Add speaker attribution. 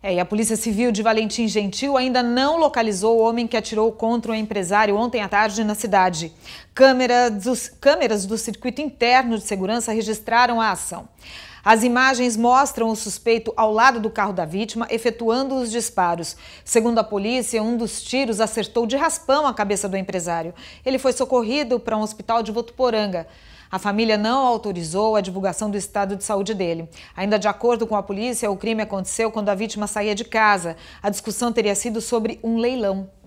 Speaker 1: É, e a Polícia Civil de Valentim Gentil ainda não localizou o homem que atirou contra o empresário ontem à tarde na cidade. Câmeras câmeras do circuito interno de segurança registraram a ação. As imagens mostram o suspeito ao lado do carro da vítima, efetuando os disparos. Segundo a polícia, um dos tiros acertou de raspão a cabeça do empresário. Ele foi socorrido para um hospital de Votuporanga. A família não autorizou a divulgação do estado de saúde dele. Ainda de acordo com a polícia, o crime aconteceu quando a vítima saía de casa. A discussão teria sido sobre um leilão.